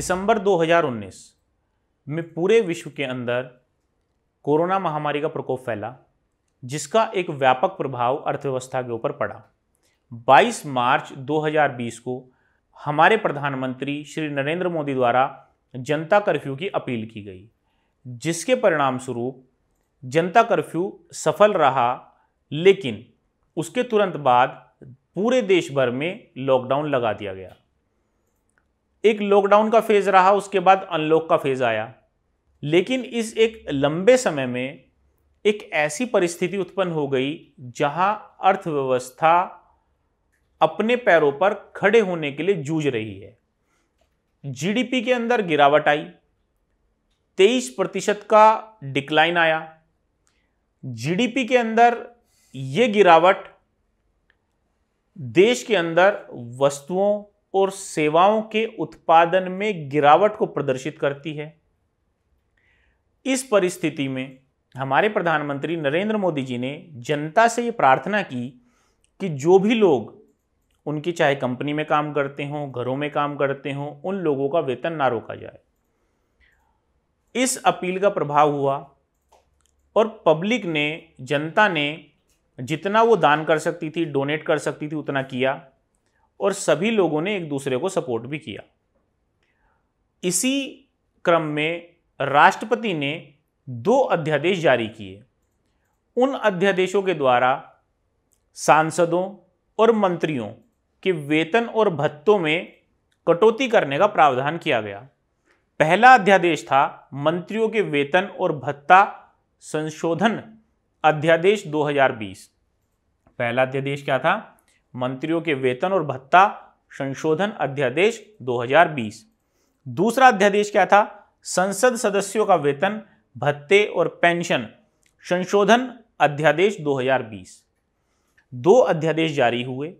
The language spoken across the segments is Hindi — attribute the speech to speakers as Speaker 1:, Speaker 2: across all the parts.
Speaker 1: दिसंबर 2019 में पूरे विश्व के अंदर कोरोना महामारी का प्रकोप फैला जिसका एक व्यापक प्रभाव अर्थव्यवस्था के ऊपर पड़ा 22 मार्च 2020 को हमारे प्रधानमंत्री श्री नरेंद्र मोदी द्वारा जनता कर्फ्यू की अपील की गई जिसके परिणाम स्वरूप जनता कर्फ्यू सफल रहा लेकिन उसके तुरंत बाद पूरे देश भर में लॉकडाउन लगा दिया गया एक लॉकडाउन का फेज़ रहा उसके बाद अनलॉक का फेज़ आया लेकिन इस एक लंबे समय में एक ऐसी परिस्थिति उत्पन्न हो गई जहां अर्थव्यवस्था अपने पैरों पर खड़े होने के लिए जूझ रही है जीडीपी के अंदर गिरावट आई 23 प्रतिशत का डिक्लाइन आया जीडीपी के अंदर ये गिरावट देश के अंदर वस्तुओं और सेवाओं के उत्पादन में गिरावट को प्रदर्शित करती है इस परिस्थिति में हमारे प्रधानमंत्री नरेंद्र मोदी जी ने जनता से ये प्रार्थना की कि जो भी लोग उनकी चाहे कंपनी में काम करते हों घरों में काम करते हों उन लोगों का वेतन ना रोका जाए इस अपील का प्रभाव हुआ और पब्लिक ने जनता ने जितना वो दान कर सकती थी डोनेट कर सकती थी उतना किया और सभी लोगों ने एक दूसरे को सपोर्ट भी किया इसी क्रम में राष्ट्रपति ने दो अध्यादेश जारी किए उन अध्यादेशों के द्वारा सांसदों और मंत्रियों के वेतन और भत्तों में कटौती करने का प्रावधान किया गया पहला अध्यादेश था मंत्रियों के वेतन और भत्ता संशोधन अध्यादेश 2020 पहला अध्यादेश क्या था मंत्रियों के वेतन और भत्ता संशोधन अध्यादेश 2020 दूसरा अध्यादेश क्या था संसद सदस्यों का वेतन भत्ते और पेंशन संशोधन अध्यादेश 2020 दो अध्यादेश जारी हुए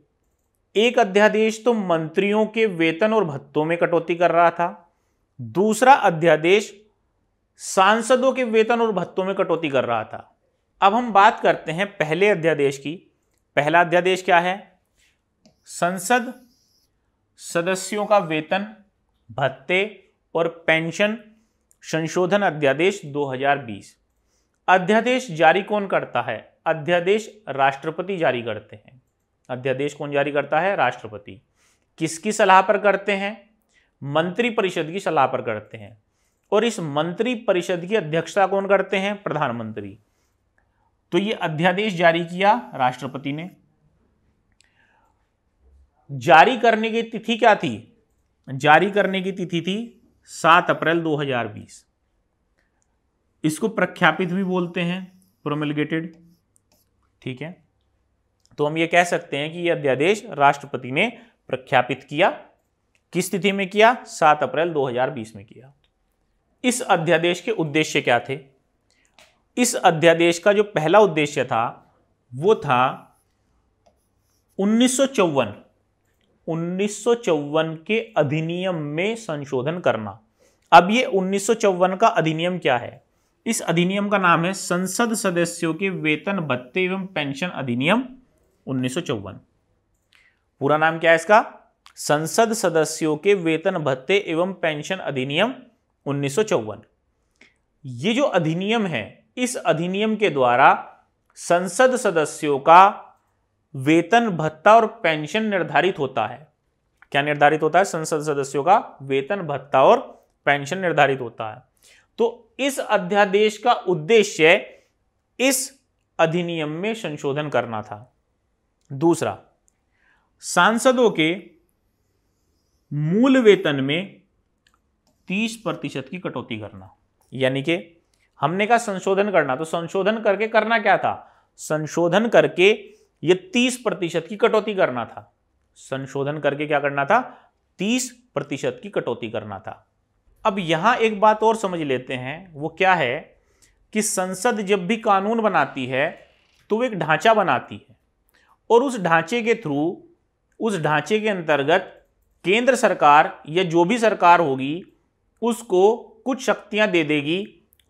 Speaker 1: एक अध्यादेश तो मंत्रियों के वेतन और भत्तों में कटौती कर रहा था दूसरा अध्यादेश सांसदों के वेतन और भत्तों में कटौती कर रहा था अब हम बात करते हैं पहले अध्यादेश की पहला अध्यादेश क्या है संसद सदस्यों का वेतन भत्ते और पेंशन संशोधन अध्यादेश 2020 अध्यादेश जारी कौन करता है अध्यादेश राष्ट्रपति जारी करते हैं अध्यादेश कौन जारी करता है राष्ट्रपति किसकी सलाह पर करते हैं मंत्रिपरिषद की सलाह पर करते हैं और इस मंत्रिपरिषद की अध्यक्षता कौन करते हैं प्रधानमंत्री तो ये अध्यादेश जारी किया राष्ट्रपति ने जारी करने की तिथि क्या थी जारी करने की तिथि थी सात अप्रैल 2020 इसको प्रख्यापित भी बोलते हैं प्रोमिलगेटेड ठीक है तो हम ये कह सकते हैं कि यह अध्यादेश राष्ट्रपति ने प्रख्यापित किया किस तिथि में किया सात अप्रैल 2020 में किया इस अध्यादेश के उद्देश्य क्या थे इस अध्यादेश का जो पहला उद्देश्य था वो था उन्नीस उन्नीस के अधिनियम में संशोधन करना अब ये उन्नीस का अधिनियम क्या है इस अधिनियम का नाम है संसद सदस्यों के वेतन भत्ते एवं पेंशन अधिनियम उन्नीस पूरा नाम क्या है इसका संसद सदस्यों के वेतन भत्ते एवं पेंशन अधिनियम उन्नीस ये जो अधिनियम है इस अधिनियम के द्वारा संसद सदस्यों का वेतन भत्ता और पेंशन निर्धारित होता है क्या निर्धारित होता है संसद सदस्यों का वेतन भत्ता और पेंशन निर्धारित होता है तो इस अध्यादेश का उद्देश्य इस अधिनियम में संशोधन करना था दूसरा सांसदों के मूल वेतन में 30 प्रतिशत की कटौती करना यानी कि हमने कहा संशोधन करना तो संशोधन करके करना क्या था संशोधन करके ये तीस प्रतिशत की कटौती करना था संशोधन करके क्या करना था तीस प्रतिशत की कटौती करना था अब यहां एक बात और समझ लेते हैं वो क्या है कि संसद जब भी कानून बनाती है तो वो एक ढांचा बनाती है और उस ढांचे के थ्रू उस ढांचे के अंतर्गत केंद्र सरकार या जो भी सरकार होगी उसको कुछ शक्तियां दे देगी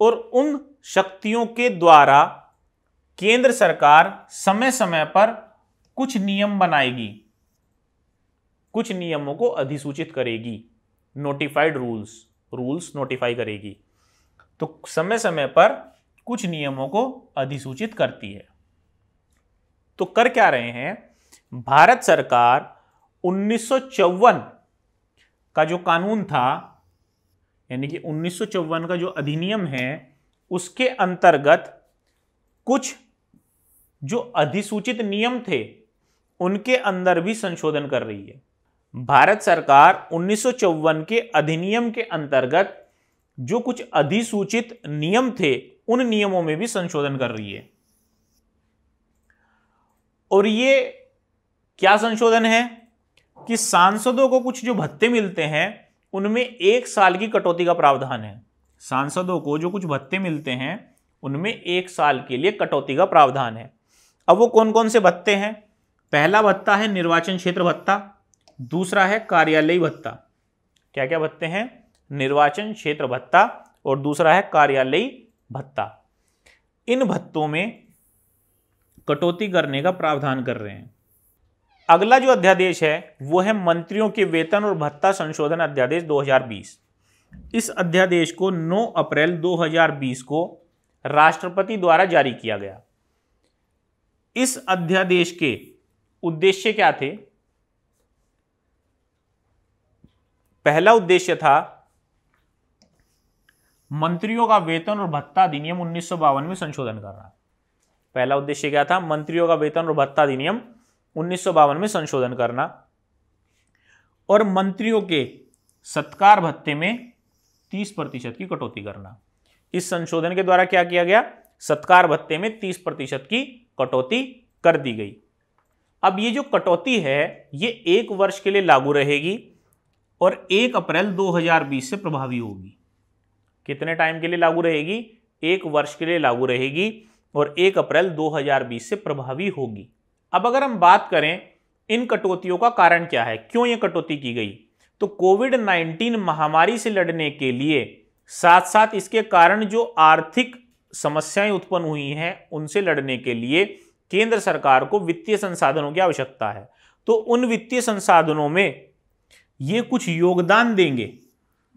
Speaker 1: और उन शक्तियों के द्वारा केंद्र सरकार समय समय पर कुछ नियम बनाएगी कुछ नियमों को अधिसूचित करेगी नोटिफाइड रूल्स रूल्स नोटिफाई करेगी तो समय समय पर कुछ नियमों को अधिसूचित करती है तो कर क्या रहे हैं भारत सरकार उन्नीस का जो कानून था यानी कि उन्नीस का जो अधिनियम है उसके अंतर्गत कुछ जो अधिसूचित नियम थे उनके अंदर भी संशोधन कर रही है भारत सरकार उन्नीस के अधिनियम के अंतर्गत जो कुछ अधिसूचित नियम थे उन नियमों में भी संशोधन कर रही है और ये क्या संशोधन है कि सांसदों को कुछ जो भत्ते मिलते हैं उनमें एक साल की कटौती का प्रावधान है सांसदों को जो कुछ भत्ते मिलते हैं उनमें एक साल के लिए कटौती का प्रावधान है अब वो कौन कौन से भत्ते हैं पहला भत्ता है निर्वाचन क्षेत्र भत्ता दूसरा है कार्यालयी भत्ता क्या क्या भत्ते हैं निर्वाचन क्षेत्र भत्ता और दूसरा है कार्यालयी भत्ता इन भत्तों में कटौती करने का प्रावधान कर रहे हैं अगला जो अध्यादेश है वो है मंत्रियों के वेतन और भत्ता संशोधन अध्यादेश 2020 इस अध्यादेश को 9 अप्रैल 2020 को राष्ट्रपति द्वारा जारी किया गया इस अध्यादेश के उद्देश्य क्या थे पहला उद्देश्य था मंत्रियों का वेतन और भत्ता अधिनियम उन्नीस में संशोधन करना पहला उद्देश्य क्या था मंत्रियों का वेतन और भत्ता अधिनियम उन्नीस में संशोधन करना और मंत्रियों के सत्कार भत्ते में 30 प्रतिशत की कटौती करना इस संशोधन के द्वारा क्या किया गया सत्कार भत्ते में 30 प्रतिशत की कटौती कर दी गई अब ये जो कटौती है ये एक वर्ष के लिए लागू रहेगी और एक अप्रैल 2020 से प्रभावी होगी कितने टाइम के लिए लागू रहेगी एक वर्ष के लिए लागू रहेगी और एक अप्रैल 2020 से प्रभावी होगी अब अगर हम बात करें इन कटौतियों का कारण क्या है क्यों ये कटौती की गई तो कोविड 19 महामारी से लड़ने के लिए साथ साथ इसके कारण जो आर्थिक समस्याएं उत्पन्न हुई हैं उनसे लड़ने के लिए केंद्र सरकार को वित्तीय संसाधनों की आवश्यकता है तो उन वित्तीय संसाधनों में ये कुछ योगदान देंगे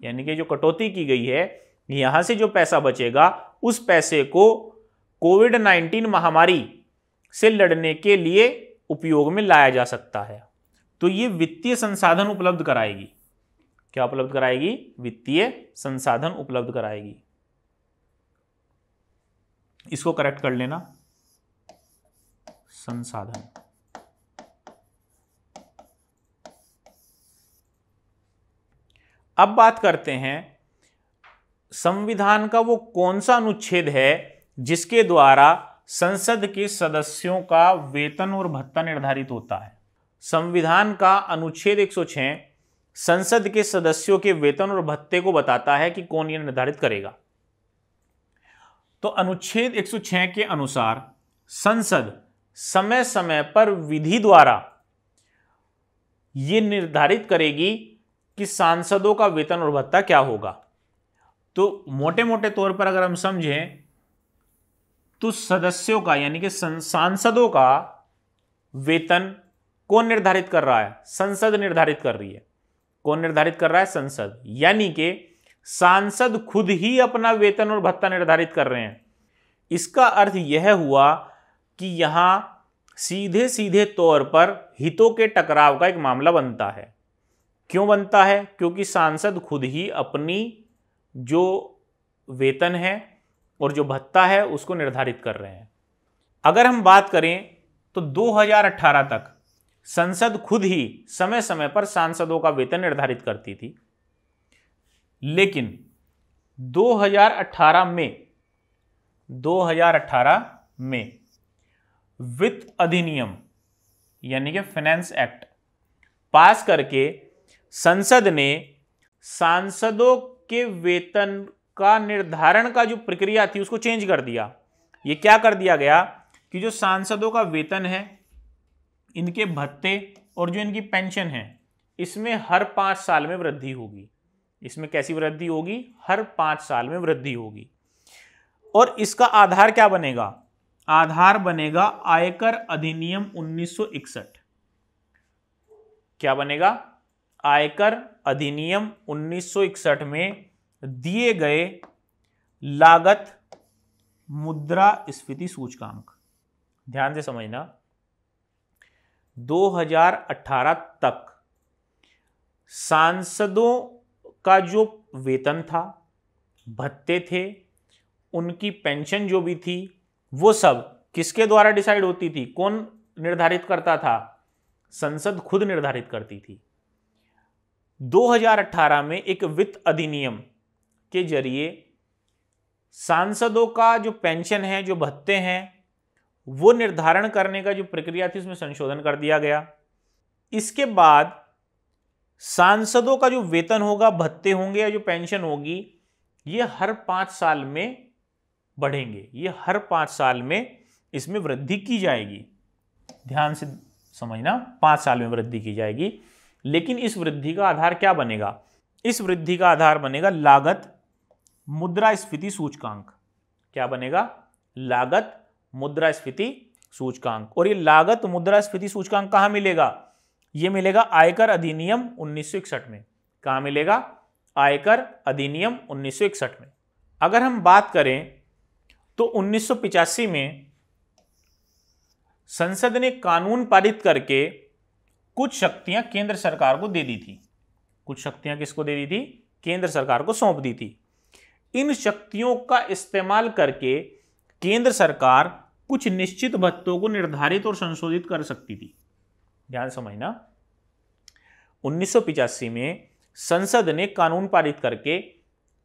Speaker 1: यानी कि जो कटौती की गई है यहाँ से जो पैसा बचेगा उस पैसे को कोविड नाइन्टीन महामारी से लड़ने के लिए उपयोग में लाया जा सकता है तो ये वित्तीय संसाधन उपलब्ध कराएगी क्या उपलब्ध कराएगी वित्तीय संसाधन उपलब्ध कराएगी इसको करेक्ट कर लेना संसाधन अब बात करते हैं संविधान का वो कौन सा अनुच्छेद है जिसके द्वारा संसद के सदस्यों का वेतन और भत्ता निर्धारित होता है संविधान का अनुच्छेद 106 संसद के सदस्यों के वेतन और भत्ते को बताता है कि कौन यह निर्धारित करेगा तो अनुच्छेद 106 के अनुसार संसद समय समय पर विधि द्वारा ये निर्धारित करेगी कि सांसदों का वेतन और भत्ता क्या होगा तो मोटे मोटे तौर पर अगर हम समझें तो सदस्यों का यानी कि सांसदों का वेतन कौन निर्धारित कर रहा है संसद निर्धारित कर रही है कौन निर्धारित कर रहा है संसद यानी कि सांसद खुद ही अपना वेतन और भत्ता निर्धारित कर रहे हैं इसका अर्थ यह हुआ कि यहाँ सीधे सीधे तौर पर हितों के टकराव का एक मामला बनता है क्यों बनता है क्योंकि सांसद खुद ही अपनी जो वेतन है और जो भत्ता है उसको निर्धारित कर रहे हैं अगर हम बात करें तो 2018 तक संसद खुद ही समय समय पर सांसदों का वेतन निर्धारित करती थी लेकिन 2018 में 2018 में वित्त अधिनियम यानी कि फाइनेंस एक्ट पास करके संसद ने सांसदों के वेतन का निर्धारण का जो प्रक्रिया थी उसको चेंज कर दिया ये क्या कर दिया गया कि जो सांसदों का वेतन है इनके भत्ते और जो इनकी पेंशन है इसमें हर पाँच साल में वृद्धि होगी इसमें कैसी वृद्धि होगी हर पाँच साल में वृद्धि होगी और इसका आधार क्या बनेगा आधार बनेगा आयकर अधिनियम 1961 क्या बनेगा आयकर अधिनियम 1961 में दिए गए लागत मुद्रा स्फीति सूचकांक ध्यान से समझना 2018 तक सांसदों का जो वेतन था भत्ते थे उनकी पेंशन जो भी थी वो सब किसके द्वारा डिसाइड होती थी कौन निर्धारित करता था संसद खुद निर्धारित करती थी 2018 में एक वित्त अधिनियम के जरिए सांसदों का जो पेंशन है जो भत्ते हैं वो निर्धारण करने का जो प्रक्रिया थी उसमें संशोधन कर दिया गया इसके बाद सांसदों का जो वेतन होगा भत्ते होंगे या जो पेंशन होगी ये हर पाँच साल में बढ़ेंगे ये हर पाँच साल में इसमें वृद्धि की जाएगी ध्यान से समझना पाँच साल में वृद्धि की जाएगी लेकिन इस वृद्धि का आधार क्या बनेगा इस वृद्धि का आधार बनेगा लागत मुद्रास्फीति सूचकांक क्या बनेगा लागत मुद्रास्फीति सूचकांक और ये लागत मुद्रास्फीति सूचकांक कहाँ मिलेगा ये मिलेगा आयकर अधिनियम उन्नीस में कहा मिलेगा आयकर अधिनियम उन्नीस में अगर हम बात करें तो उन्नीस में संसद ने कानून पारित करके कुछ शक्तियां केंद्र सरकार को दे दी थी कुछ शक्तियां किसको दे दी थी केंद्र सरकार को सौंप दी थी इन शक्तियों का इस्तेमाल करके केंद्र सरकार कुछ निश्चित भत्तों को निर्धारित और संशोधित कर सकती थी ध्यान समझना उन्नीस में संसद ने कानून पारित करके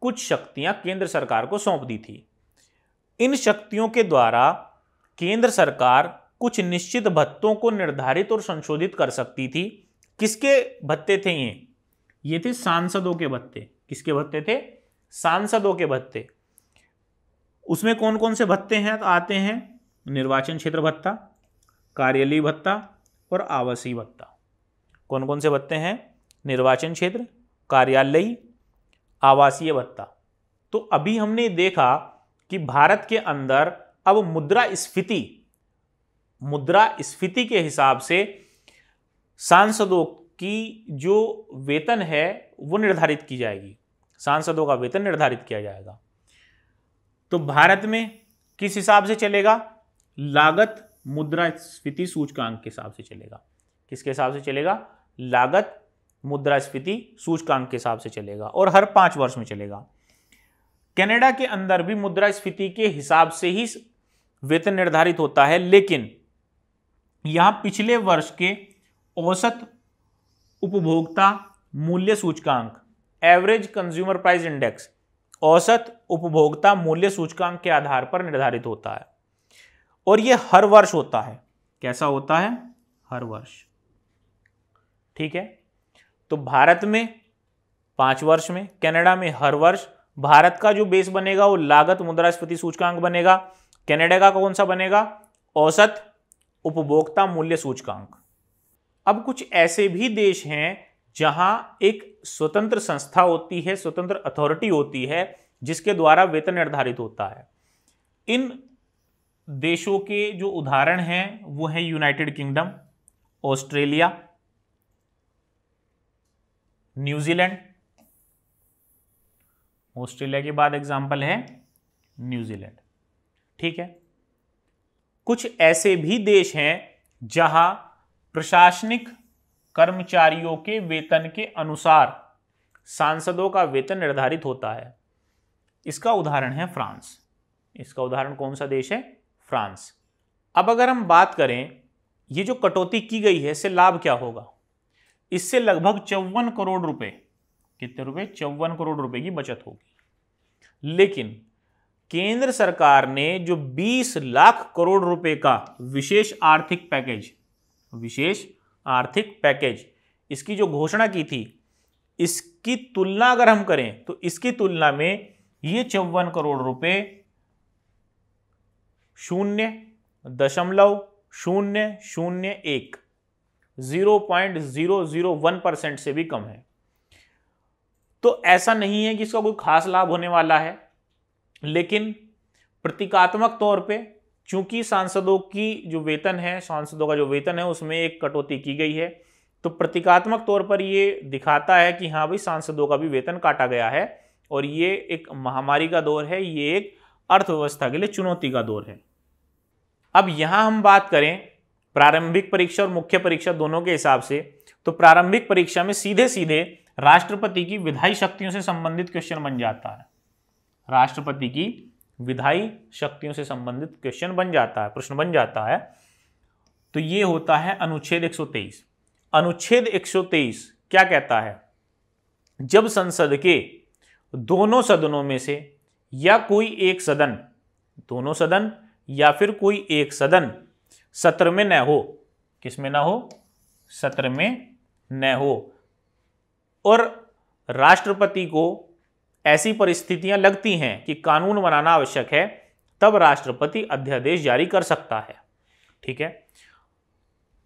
Speaker 1: कुछ शक्तियां केंद्र सरकार को सौंप दी थी इन शक्तियों के द्वारा केंद्र सरकार कुछ निश्चित भत्तों को निर्धारित और संशोधित कर सकती थी किसके भत्ते थे ये ये थे सांसदों के भत्ते किसके भत्ते थे सांसदों के भत्ते उसमें कौन कौन से भत्ते हैं आते हैं निर्वाचन क्षेत्र भत्ता कार्यालय भत्ता और आवासीय भत्ता कौन कौन से भत्ते हैं निर्वाचन क्षेत्र कार्यालयी आवासीय भत्ता तो अभी हमने देखा कि भारत के अंदर अब मुद्रा स्फीति मुद्रा स्फीति के हिसाब से सांसदों की जो वेतन है वो निर्धारित की जाएगी सांसदों का वेतन निर्धारित किया जाएगा तो भारत में किस हिसाब से चलेगा लागत मुद्रास्फीति सूचकांक के हिसाब से चलेगा किसके हिसाब से चलेगा लागत मुद्रास्फीति सूचकांक के हिसाब से चलेगा और हर पांच वर्ष में चलेगा कनाडा के अंदर भी मुद्रास्फीति के हिसाब से ही वेतन निर्धारित होता है लेकिन यहां पिछले वर्ष के औसत उपभोक्ता मूल्य सूचकांक एवरेज कंज्यूमर प्राइस इंडेक्स औसत उपभोक्ता मूल्य सूचकांक के आधार पर निर्धारित होता है और ये हर वर्ष होता है कैसा होता है हर वर्ष ठीक है तो भारत में पांच वर्ष में कनाडा में हर वर्ष भारत का जो बेस बनेगा वो लागत मुद्रास्फीति सूचकांक बनेगा कनाडा का कौन सा बनेगा औसत उपभोक्ता मूल्य सूचकांक अब कुछ ऐसे भी देश हैं जहां एक स्वतंत्र संस्था होती है स्वतंत्र अथॉरिटी होती है जिसके द्वारा वेतन निर्धारित होता है इन देशों के जो उदाहरण हैं वो हैं United Kingdom Australia New Zealand Australia के बाद एग्जाम्पल है न्यूजीलैंड ठीक है कुछ ऐसे भी देश हैं जहां प्रशासनिक कर्मचारियों के वेतन के अनुसार सांसदों का वेतन निर्धारित होता है इसका उदाहरण है फ्रांस इसका उदाहरण कौन सा देश है फ्रांस अब अगर हम बात करें ये जो कटौती की गई है इससे लाभ क्या होगा इससे लगभग चौवन करोड़ रुपए कितने रुपए चौवन करोड़ रुपए की बचत होगी लेकिन केंद्र सरकार ने जो 20 लाख करोड़ रुपए का विशेष आर्थिक पैकेज विशेष आर्थिक पैकेज इसकी जो घोषणा की थी इसकी तुलना अगर हम करें तो इसकी तुलना में ये चौवन करोड़ रुपए शून्य दशमलव शून्य शून्य एक zero point zero zero one percent से भी कम है तो ऐसा नहीं है कि इसका कोई खास लाभ होने वाला है लेकिन प्रतीकात्मक तौर पे चूंकि सांसदों की जो वेतन है सांसदों का जो वेतन है उसमें एक कटौती की गई है तो प्रतीकात्मक तौर पर ये दिखाता है कि हाँ भाई सांसदों का भी वेतन काटा गया है और ये एक महामारी का दौर है ये एक अर्थव्यवस्था के लिए चुनौती का दौर है अब यहां हम बात करें प्रारंभिक परीक्षा और मुख्य परीक्षा दोनों के हिसाब से तो प्रारंभिक परीक्षा में सीधे सीधे राष्ट्रपति की विधायी शक्तियों से संबंधित क्वेश्चन बन जाता है राष्ट्रपति की विधायी शक्तियों से संबंधित क्वेश्चन बन जाता है प्रश्न बन जाता है तो ये होता है अनुच्छेद 123 अनुच्छेद 123 क्या कहता है जब संसद के दोनों सदनों में से या कोई एक सदन दोनों सदन या फिर कोई एक सदन सत्र में न हो किस में ना हो सत्र में न हो और राष्ट्रपति को ऐसी परिस्थितियां लगती हैं कि कानून बनाना आवश्यक है तब राष्ट्रपति अध्यादेश जारी कर सकता है ठीक है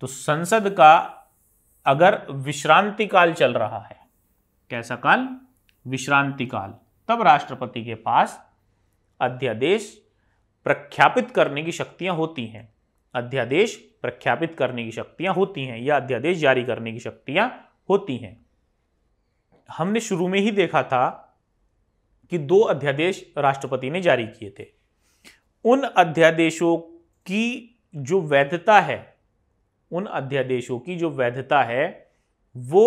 Speaker 1: तो संसद का अगर विश्रांति काल चल रहा है कैसा काल विश्रांति काल तब राष्ट्रपति के पास अध्यादेश प्रख्यापित करने की शक्तियां होती हैं अध्यादेश प्रख्यापित करने की शक्तियां होती हैं या अध्यादेश जारी करने की शक्तियां होती हैं हमने शुरू में ही देखा था कि दो अध्यादेश राष्ट्रपति ने जारी किए थे उन अध्यादेशों की जो वैधता है उन अध्यादेशों की जो वैधता है वो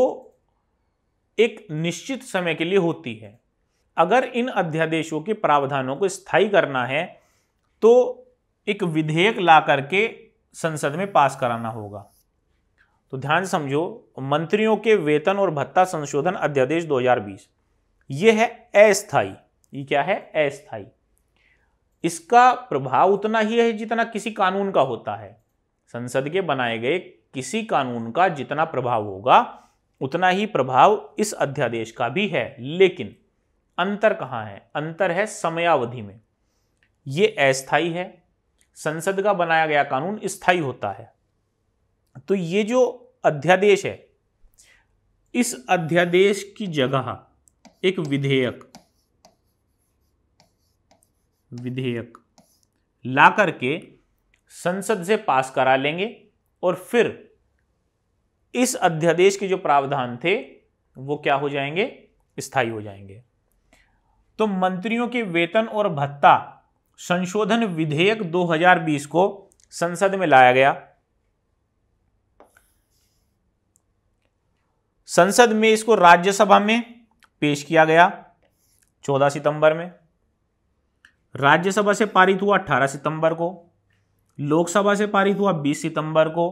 Speaker 1: एक निश्चित समय के लिए होती है अगर इन अध्यादेशों के प्रावधानों को स्थायी करना है तो एक विधेयक ला करके संसद में पास कराना होगा तो ध्यान से समझो मंत्रियों के वेतन और भत्ता संशोधन अध्यादेश 2020 यह है अस्थाई ये क्या है अस्थाई इसका प्रभाव उतना ही है जितना किसी कानून का होता है संसद के बनाए गए किसी कानून का जितना प्रभाव होगा उतना ही प्रभाव इस अध्यादेश का भी है लेकिन अंतर कहाँ है अंतर है समयावधि में ये अस्थाई है संसद का बनाया गया कानून स्थायी होता है तो ये जो अध्यादेश है इस अध्यादेश की जगह एक विधेयक विधेयक ला करके संसद से पास करा लेंगे और फिर इस अध्यादेश के जो प्रावधान थे वो क्या हो जाएंगे स्थायी हो जाएंगे तो मंत्रियों के वेतन और भत्ता संशोधन विधेयक 2020 को संसद में लाया गया संसद में इसको राज्यसभा में पेश किया गया 14 सितंबर में राज्यसभा से पारित हुआ 18 सितंबर को लोकसभा से पारित हुआ 20 सितंबर को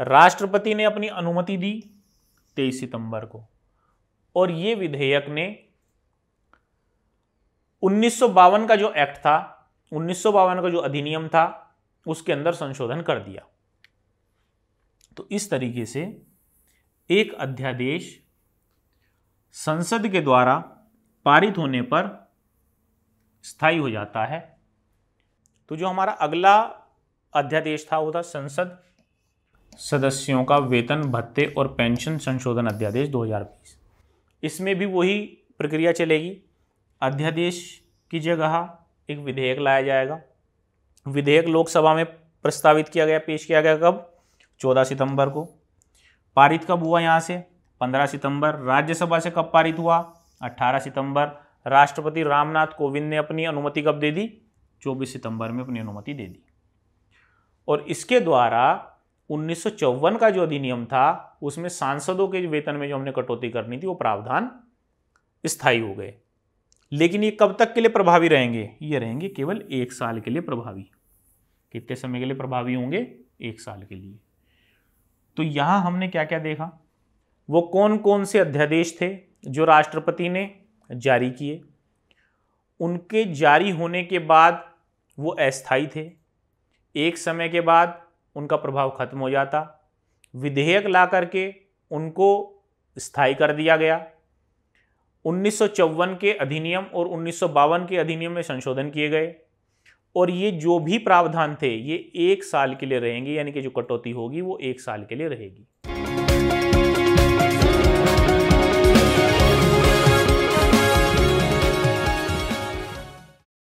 Speaker 1: राष्ट्रपति ने अपनी अनुमति दी 23 सितंबर को और ये विधेयक ने उन्नीस का जो एक्ट था उन्नीस का जो अधिनियम था उसके अंदर संशोधन कर दिया तो इस तरीके से एक अध्यादेश संसद के द्वारा पारित होने पर स्थायी हो जाता है तो जो हमारा अगला अध्यादेश था वो था संसद सदस्यों का वेतन भत्ते और पेंशन संशोधन अध्यादेश 2020 इसमें भी वही प्रक्रिया चलेगी अध्यादेश की जगह एक विधेयक लाया जाएगा विधेयक लोकसभा में प्रस्तावित किया गया पेश किया गया कब चौदह सितंबर को पारित कब हुआ यहाँ से पंद्रह सितंबर राज्यसभा से कब पारित हुआ अट्ठारह सितंबर राष्ट्रपति रामनाथ कोविंद ने अपनी अनुमति कब दे दी चौबीस सितंबर में अपनी अनुमति दे दी और इसके द्वारा उन्नीस का जो अधिनियम था उसमें सांसदों के वेतन में जो हमने कटौती करनी थी वो प्रावधान स्थायी हो गए लेकिन ये कब तक के लिए प्रभावी रहेंगे ये रहेंगे केवल एक साल के लिए प्रभावी कितने समय के लिए प्रभावी होंगे एक साल के लिए तो यहाँ हमने क्या क्या देखा वो कौन कौन से अध्यादेश थे जो राष्ट्रपति ने जारी किए उनके जारी होने के बाद वो अस्थायी थे एक समय के बाद उनका प्रभाव खत्म हो जाता विधेयक ला करके उनको स्थायी कर दिया गया उन्नीस के अधिनियम और उन्नीस के अधिनियम में संशोधन किए गए और ये जो भी प्रावधान थे ये एक साल के लिए रहेंगे यानी कि जो कटौती होगी वो एक साल के लिए रहेगी